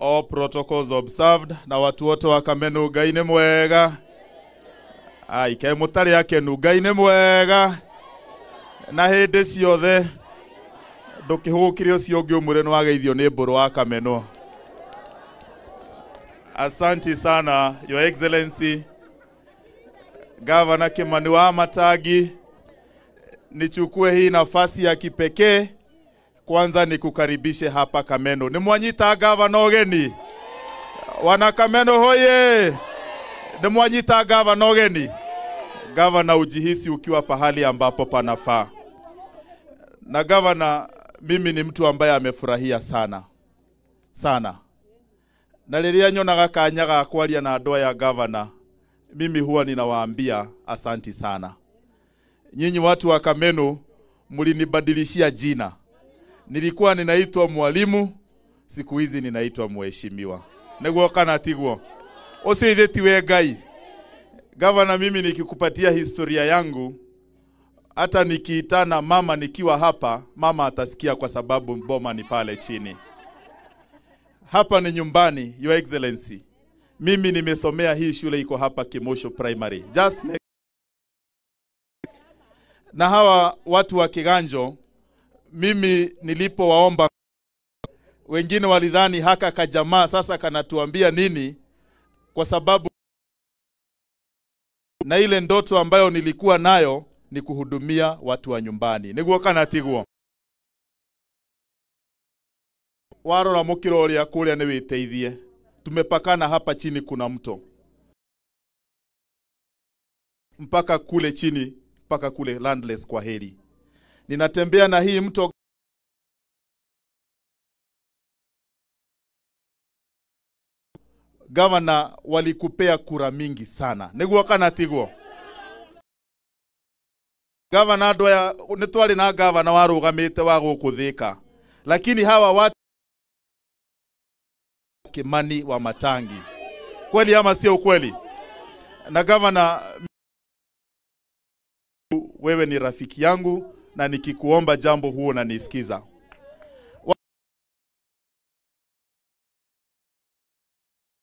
all protocols observed na watu wote wakamenu ngai nä mwega aikae må tarä akenu ngai nä mwega na hä ndä ciothe ndå kä hå kä re å cio å ngä å mwä re nä wageithio nä mbå rå wa kameno asanti sana your excellency gavana kimani wa matangi nichukue hii nafasi ya kipekee kwanza nikukaribishe hapa Kameno. mwanyita na ogeni wana Kameno hoye, mwanyita na ogeni gavana, ujihisi ukiwa pahali ambapo panafaa. Na gavana, mimi ni mtu ambaye amefurahia sana sana, na rĩrĩa nyonaga kanyaga ga kwaria na andũ ya gavana, mimi huwa ninawaambia asanti sana. Nyinyi watu wa Kameno mulinibadilishia jina nilikuwa ninaitwa mwalimu, siku hizi ninaitwa mheshimiwa. niguo kana tiguo? Ucio Ngai. Gavana, mimi nikikupatia historia yangu, hata nikiitana mama nikiwa hapa, mama atasikia kwa sababu mboma ni pale chini. Hapa ni nyumbani, Your Excellency. Mimi nimesomea hii shule iko hapa Kimosho Primary. Just make... na hawa watu wa Kiganjo mimi nilipowaomba, wengine walidhani haka kajamaa sasa kanatuambia nini, kwa sababu na ile ndoto ambayo nilikuwa nayo ni kuhudumia watu wa nyumbani niguokanatiguo kana tiguo warora mukiro uria kuria ni witeithie tumepakana hapa chini kuna mto mpaka kule chini mpaka kule landless kwa heri ninatembea na hii mto gavana walikupea kura mingi sana niguo kana tiguo gavana andå aya nä na gavana warå rugamite wa gå kå lakini hawa watu kimani wa matangi kweli ama sio kweli na gavana wewe ni rafiki yangu na nikikuomba jambo huo unanisikiza.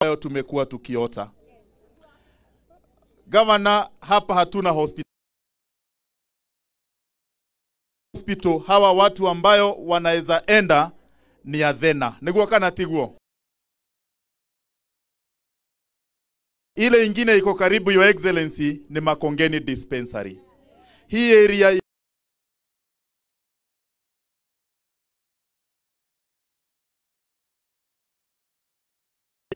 ambayo tumekuwa tukiota. Gavana, hapa hatuna hospital. hospital hawa watu ambayo wanaweza enda ni adhena niguo kana tiguo ile ingine iko karibu your excellency ni makongeni dispensary hii area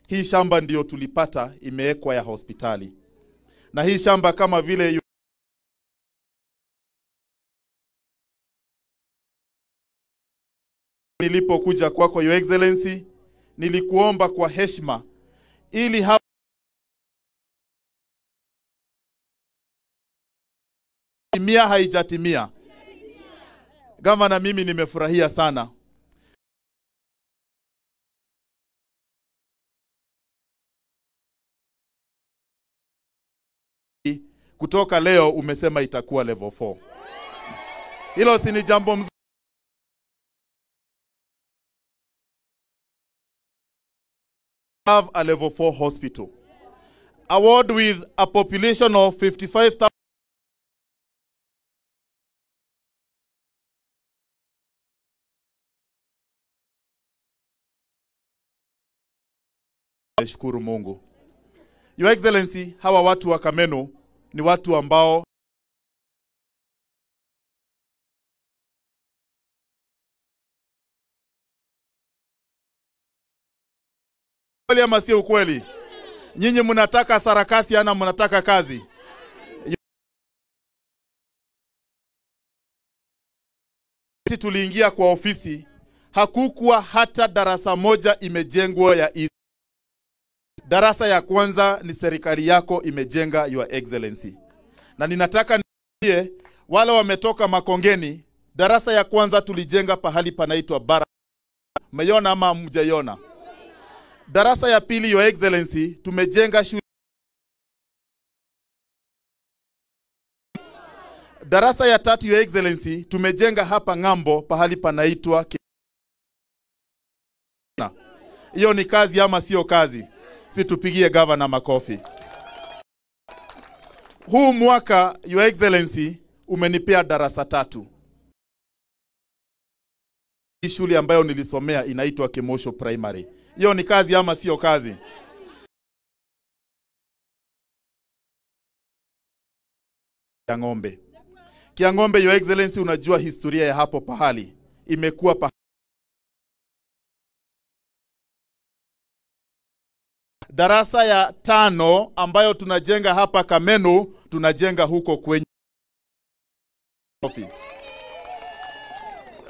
Hii shamba ndiyo tulipata imewekwa ya hospitali, na hii shamba kama vile nilipokuja kwako Your Excellency, nilikuomba kwa heshima ili ha timia haijatimia. Gavana, mimi nimefurahia sana kutoka leo umesema itakuwa level 4. Hilo si ni jambo mzuri? Have a level 4 hospital a ward with a population of 55,000 Shukuru Mungu. Your Excellency, hawa watu wa Kameno ni watu ambao kweli ama si ukweli? Nyinyi mnataka sarakasi ana mnataka kazi? Tuliingia kwa ofisi, hakukuwa hata darasa moja imejengwa ya Darasa ya kwanza ni serikali yako imejenga, your excellency. Na ninataka niambie wale wametoka Makongeni, darasa ya kwanza tulijenga pahali panaitwa bara. Mmeiona ama mjaiona? Darasa ya pili, your excellency, tumejenga shule. Darasa ya tatu, your excellency, tumejenga hapa ng'ambo pahali panaitwa. Hiyo ni kazi ama sio kazi? situpigie gavana makofi. Huu mwaka Your Excellency umenipea darasa tatu. Hii shule ambayo nilisomea inaitwa Kimosho Primary. Hiyo ni kazi ama sio kazi? Kiang'ombe. Kiang'ombe, Your Excellency, unajua historia ya hapo pahali imekuwa pahali darasa ya tano ambayo tunajenga hapa Kamenu, tunajenga huko kwenye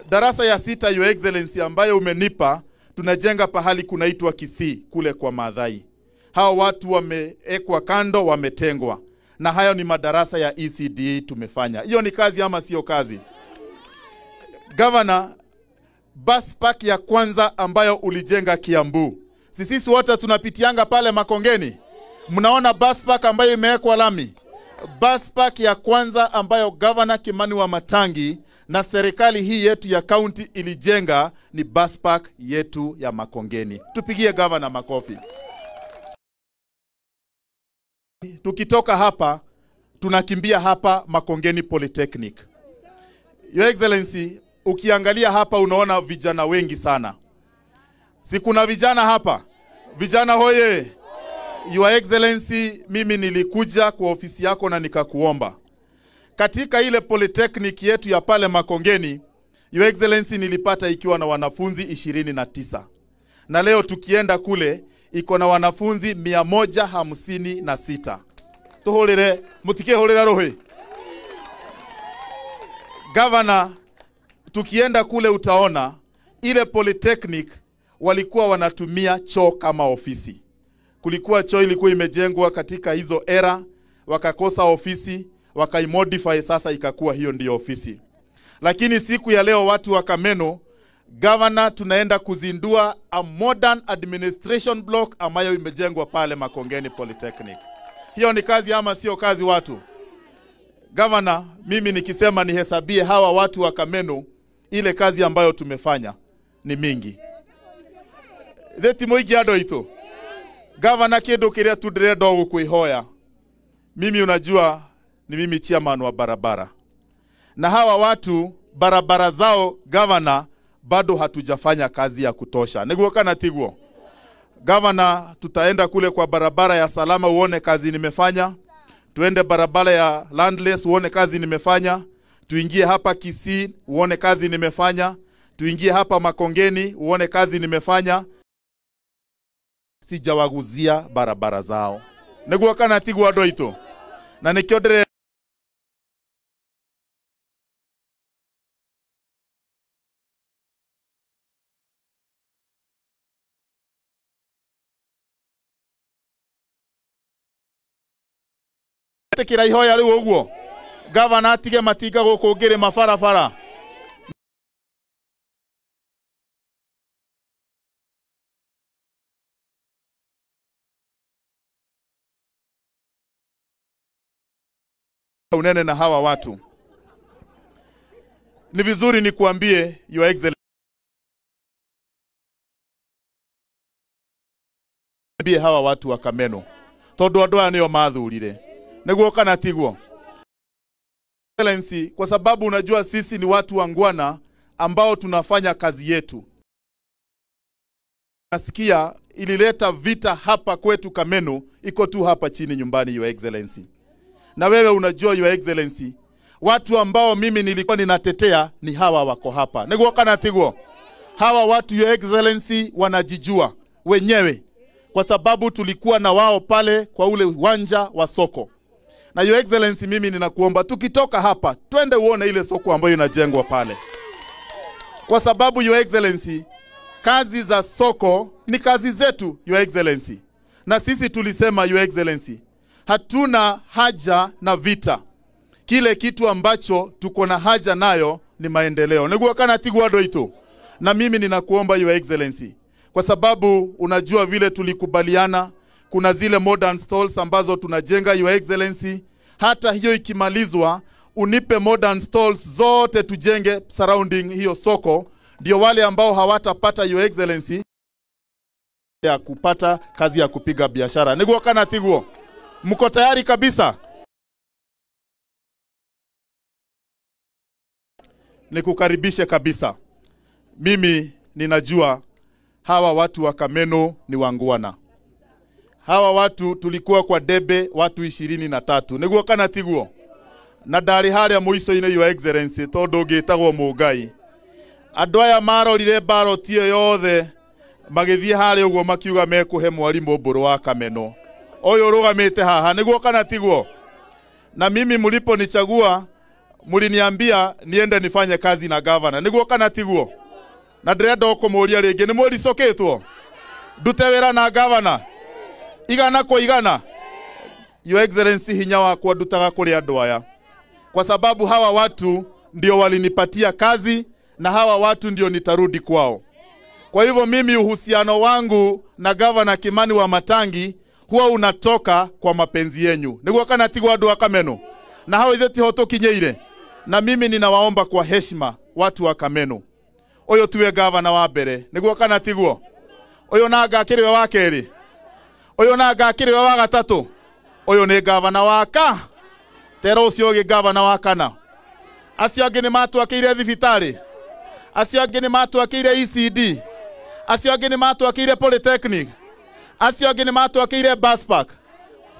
darasa ya sita, Your Excellency, ambayo umenipa, tunajenga pahali kunaitwa Kisii kule kwa madhai Hawa watu wameekwa kando, wametengwa, na hayo ni madarasa ya ECD e tumefanya. Hiyo ni kazi ama sio kazi? Gavana, bus park ya kwanza ambayo ulijenga Kiambu sisi wote tunapitianga pale Makongeni, mnaona bus park ambayo imewekwa lami, bus park ya kwanza ambayo gavana Kimani wa Matangi na serikali hii yetu ya kaunti ilijenga ni bus park yetu ya Makongeni. Tupigie gavana makofi. Tukitoka hapa tunakimbia hapa Makongeni Polytechnic. Your Excellency, ukiangalia hapa unaona vijana wengi sana, si kuna vijana hapa Vijana hoye! Your Excellency, mimi nilikuja kwa ofisi yako na nikakuomba katika ile polytechnic yetu ya pale Makongeni. Your Excellency, nilipata ikiwa na wanafunzi ishirini na tisa na leo tukienda kule iko na wanafunzi mia moja hamsini na sita tuhulire gavana tukienda kule utaona ile polytechnic walikuwa wanatumia choo kama ofisi. Kulikuwa choo ilikuwa imejengwa katika hizo era, wakakosa ofisi, wakaimodify sasa ikakuwa hiyo ndiyo ofisi. Lakini siku ya leo watu wa Kameno, governor, tunaenda kuzindua a modern administration block ambayo imejengwa pale Makongeni Polytechnic. Hiyo ni kazi ama sio kazi, watu? Governor, mimi nikisema nihesabie hawa watu wa Kameno ile kazi ambayo tumefanya ni mingi ithe ti muingi andå aitå gavana kä ndå kä rä a tu ndä renda gå kwä hoya mimi unajua ni mimi chairman wa barabara na hawa watu barabara zao gavana bado hatujafanya kazi ya kutosha niguo kana tiguo gavana tutaenda kule kwa barabara ya salama uone kazi nimefanya tuende barabara ya landless uone kazi nimefanya tuingie hapa kisii uone kazi nimefanya tuingie hapa makongeni uone kazi nimefanya sijawaguzia barabara zao niguo kana tiguo andå aitå na nä kä kira kä ra ihoya rä u å guo gavana atige matinga gå kå ngä rä Unene na hawa watu. Ni vizuri nikuambie, Your Excellency, ambie hawa watu wa Kameno tondu andu aya nio mathurire niguo kana tiguo Excellency, kwa sababu unajua sisi ni watu wa ngwana ambao tunafanya kazi yetu. Nasikia ilileta vita hapa kwetu Kameno, iko tu hapa chini nyumbani, Your Excellency na wewe unajua your excellency watu ambao mimi nilikuwa ninatetea ni hawa wako hapa niguo kana hawa watu your excellency wanajijua wenyewe kwa sababu tulikuwa na wao pale kwa ule uwanja wa soko na your excellency mimi ninakuomba tukitoka hapa twende uone ile soko ambayo inajengwa pale kwa sababu your excellency kazi za soko ni kazi zetu your excellency na sisi tulisema your excellency hatuna haja na vita. Kile kitu ambacho tuko na haja nayo ni maendeleo. niguakana tigwado na mimi ninakuomba Your Excellency, kwa sababu unajua vile tulikubaliana, kuna zile modern stalls ambazo tunajenga Your Excellency. Hata hiyo ikimalizwa, unipe modern stalls zote tujenge surrounding hiyo soko, ndio wale ambao hawatapata Your Excellency ya kupata kazi ya kupiga biashara niguakana tiguo Mko tayari kabisa? Nikukaribishe kabisa. Mimi ninajua hawa watu wa Kameno ni wangwana. Hawa watu tulikuwa kwa debe watu ishirini na tatu niguo kana tiguo na ndarĩ harĩa mũico-inĩ your excellency tondũ ngĩtagwo mũngai andũ aya marorire mbaroti ĩyo yothe magĩthiĩ harĩa ũguo makiuga mekũhe mwarimũ mbũrũ wa kameno oyo urugamite haha niguo kana tiguo na mimi nichagua muliniambia niende nifanye kazi na gavana niguo kana tiguo na ndirenda ukumuria ringi ni muricukitwo ndute wira na gavana igana kwa igana your excellency hinya wakwa ndutaga kuri andu aya kwa sababu hawa watu ndio walinipatia kazi na hawa watu ndio nitarudi kwao kwa hivyo mimi uhusiano wangu na gavana kimani wa matangi huwa unatoka kwa mapenzi yenyu niguo kana tigwa andu akameno na hao ithe tiho tukinyeire na mimi ninawaomba kwa heshima watu wa kameno uyu tuwe gavana wa mbere niguo kana tiguo uyu na ngakiriwe wa keri uyu na ngakiriwe wa gatatu uyu ni gavana waka tera ucio ugi gavana wa kana acio angĩ nĩ matwakĩire thibitarĩ acio angĩ nĩ matwakĩire ECD acio angĩ nĩ matwakĩire polytechnic acio angä nä matwakä bus park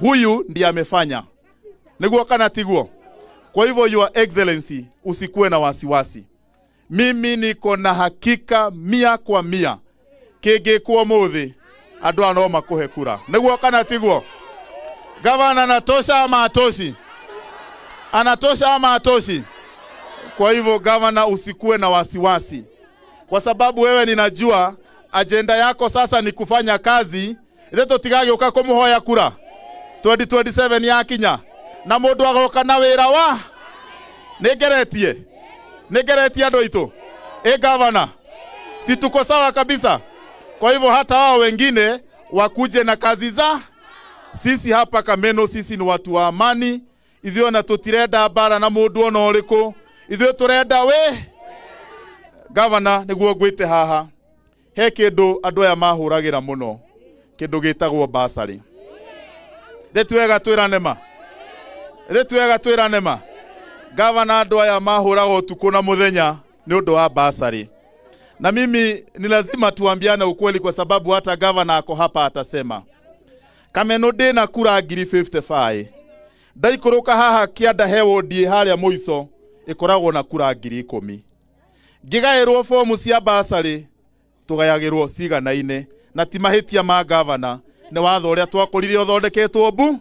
huyu ndiye amefanya niguo kana tiguo kwa hivyo your excellency usikuwe na wasiwasi mimi niko na hakika mia kwa mia kingikuo muthi andu aya makuhe kura niguo kana tiguo gavana anatosha ama atoshi anatosha ama atoshi kwa hivyo gavana usikuwe na wasiwasi kwa sababu wewe ninajua ajenda yako sasa ni kufanya kazi ithe må hoya kura 2027 yakinya na ndå agoka na wira wa nä ngeretie nä ngeretie andå aitå ä gavana si tuko sawa kabisa kwa hivyo hata wao wengine wakuje na kazi za sisi hapa kameno sisi ni watu wa amani ithuä na tå bara na mundu ona å rä kå ithuä tå renda wä gavana nä guo ngwä te haha he kä ndå andå aya mahå ragä ra må no kindu gitagwo basari ritwega twiranema ma ritwega twirane gavana andu aya mahuraga utuku na muthenya ni undu wa basari na mimi ni lazima tuambiane ukweli kwa sababu hata gavana ako hapa atasema kameno na kura ngiri 55 ndaikurũka haha kĩanda he wodie harĩa mũico ĩkoragwo na kura ngiri ikũmi ngĩgaĩrwo fomu cia basarĩ tũgayagĩrwo cigana-inĩ na ti mahitia ma gavana nä watho å rä a twakårire å thondeketwo mbu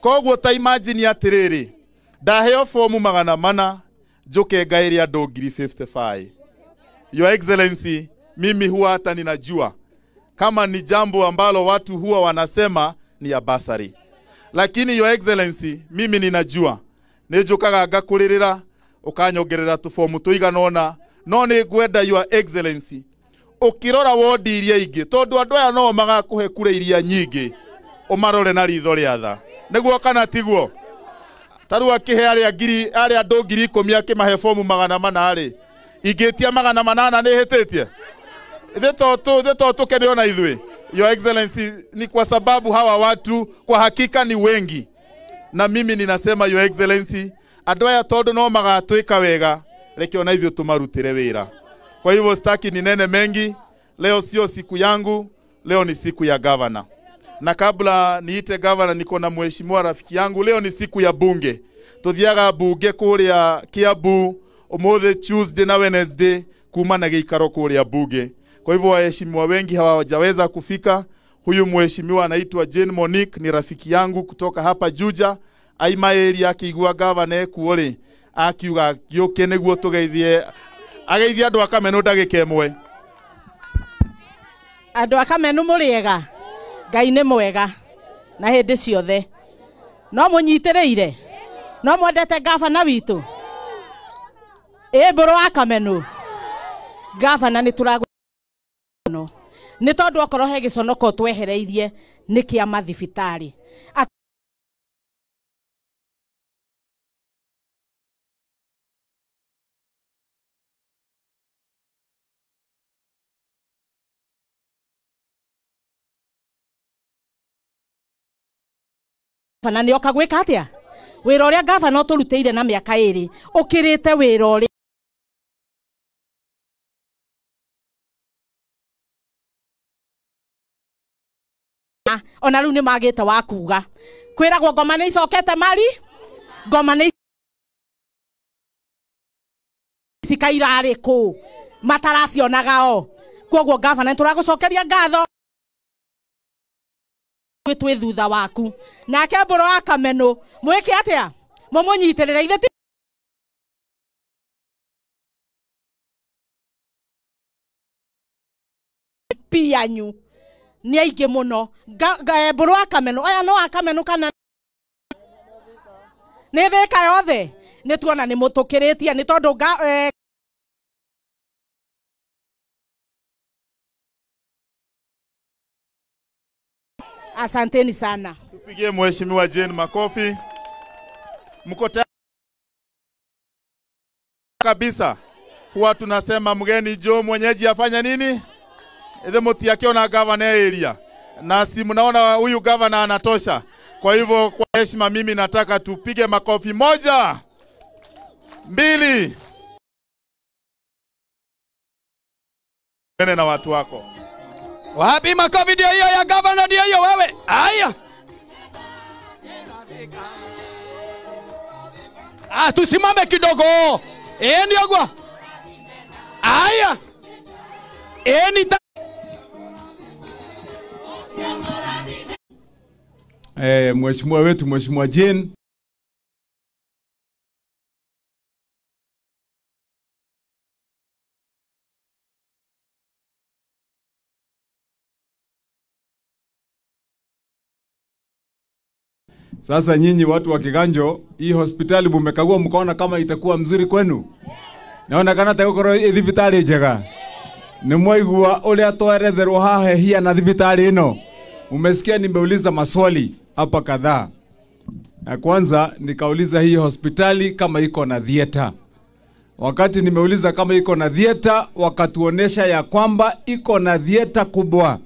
koguo ta imagine atä rä ndaheo fomu magana mana njå ke ngaä rä ngiri 55 your excellency mimi huwa hata ninajua kama ni jambo ambalo watu huwa wanasema ni basari lakini your excellency mimi ninajua nä njå kaga ngakå rä rä ra å kanyongerera tå bomu tå no nä ngwenda your excellency ukirora wodi iria ingi tondu andu aya maga kuhe kure iria nyingi umarore na ritho riatha tha kana tiguo taru akihe aria ngiri aria andũ ngiri ikũmi akĩmahe fomu magana mana ri ingĩtia magana manana ni hĩtĩtie ithe to tũkene na ithwe your excellency ni kwa sababu hawa watu kwa hakika ni wengi na mimi ninasema your excellency andũ aya tondũ no magatwĩka wega rekio na ithwe tumarutire wira kwa hivyo sitaki ninene mengi. Leo sio siku yangu, leo ni siku ya gavana. Na kabla niite gavana, niko na mheshimiwa rafiki yangu. Leo ni siku ya bunge, tuthiaga bunge kuria Kiambu umuthi Tuesday na Wednesday kuma na giikaro kuria bunge. Kwa hivyo waheshimiwa wengi hawajaweza kufika. Huyu mheshimiwa anaitwa Jane Monique, ni rafiki yangu kutoka hapa Juja aimaĩria akĩigua gavana ekuo akiuga gĩũke nĩguo tũgeithie ageithia andu akamenu ndagika imwe må rä muriega ngai nä mwega na hä ndä ciothe no må nyitä rä ire no mwendete ngabana witå ä mbå rå wa kamenu ngabana nä tå ragå nä tondå okorwo he gä conoko twehereirie nä kä a mathibitarä gabana nä oka gwä ka atä a wä ra å rä a gabana å tå rutä ire na mä aka ä rä å kä rä te wä ra å rä ona rä u nä magä te wa kuga kwä ragwo ngoma nä icokete mari ngoma nä cikairarä kå mataracionaga o koguo gavana nä tå ragå cokeria ngatho twĩ twĩ thutha waku nake mbũrũ wa kamenũ mwĩke atĩa mũmũnyitĩrĩre ithe p yanyu nĩ aingĩ mũno eh, mbũrũ wa kamenũ aya no wa kamenũ kana nĩ thĩka yothe nĩ tuona nĩ mũtũkĩrĩtie nĩ tondũ eh, Asanteni sana. Tupigie Mheshimiwa Jane makofi. Mko kabisa, huwa tunasema mgeni jo mwenyeji afanya nini, ile mti na gavana area na si mnaona huyu gavana anatosha. Kwa hivyo kwa heshima, mimi nataka tupige makofi moja, mbili, nene na watu wako. Wapi makofi? Ndio hiyo ya governor ndio hiyo wewe. Aya. ah, tusimame kidogo. Eh, ndio kwa Aya. eh, ni ta... eh, mheshimiwa wetu mheshimiwa Jane Sasa nyinyi watu wa Kiganjo, hii hospitali mumekagua mkaona kama itakuwa mzuri kwenu? Naonekana tegukorwo i thibitari njega. Ni mwaigua uria tweretherwo haha hia na thibitari ino? Umesikia nimeuliza maswali hapa kadhaa. Ya kwanza nikauliza hii hospitali kama iko na theater. Wakati nimeuliza kama iko na theater, wakatuonesha ya kwamba iko na theater kubwa.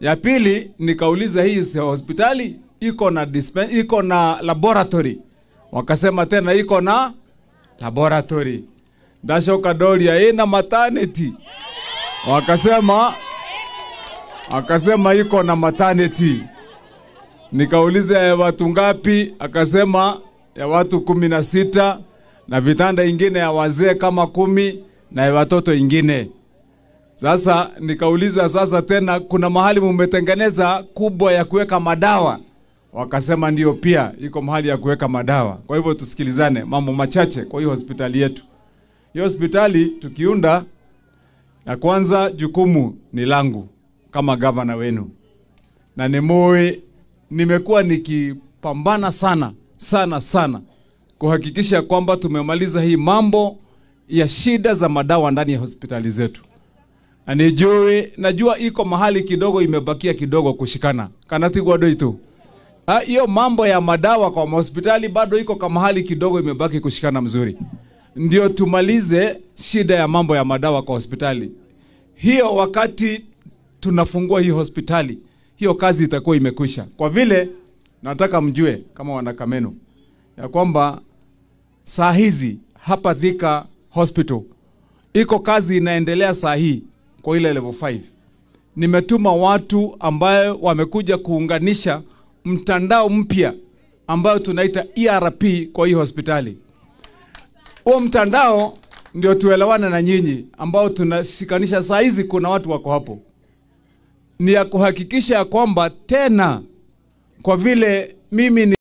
Ya pili nikauliza hii hospitali iko na dispen iko na laboratory, wakasema tena iko na laboratory. Ndashoka Doria ina maternity, wakasema akasema iko na maternity. Nikauliza ya watu ngapi, akasema ya watu kumi na sita na vitanda ingine ya wazee kama kumi na ya watoto ingine. Sasa nikauliza sasa tena, kuna mahali mumetengeneza kubwa ya kuweka madawa wakasema ndio pia iko mahali ya kuweka madawa. Kwa hivyo tusikilizane mambo machache kwa hiyo hospitali yetu. Hiyo hospitali tukiunda, ya kwanza jukumu ni langu kama gavana wenu, na nimoe, nimekuwa nikipambana sana sana sana kuhakikisha kwamba tumemaliza hii mambo ya shida za madawa ndani ya hospitali zetu. Nijue, najua iko mahali kidogo imebakia kidogo kushikana kanatigwa doitu hiyo mambo ya madawa kwa mahospitali bado iko kama hali kidogo imebaki kushikana mzuri, ndio tumalize shida ya mambo ya madawa kwa hospitali hiyo. Wakati tunafungua hii hospitali, hiyo kazi itakuwa imekwisha, kwa vile nataka mjue kama wanakamenu ya kwamba saa hizi hapa Thika Hospital iko kazi inaendelea saa hii kwa ile level 5. Nimetuma watu ambayo wamekuja kuunganisha mtandao mpya ambayo tunaita ERP kwa hii hospitali. Huo mtandao ndio tuelewana na nyinyi, ambao tunashikanisha saa hizi, kuna watu wako hapo, ni ya kuhakikisha ya kwamba tena, kwa vile mimi ni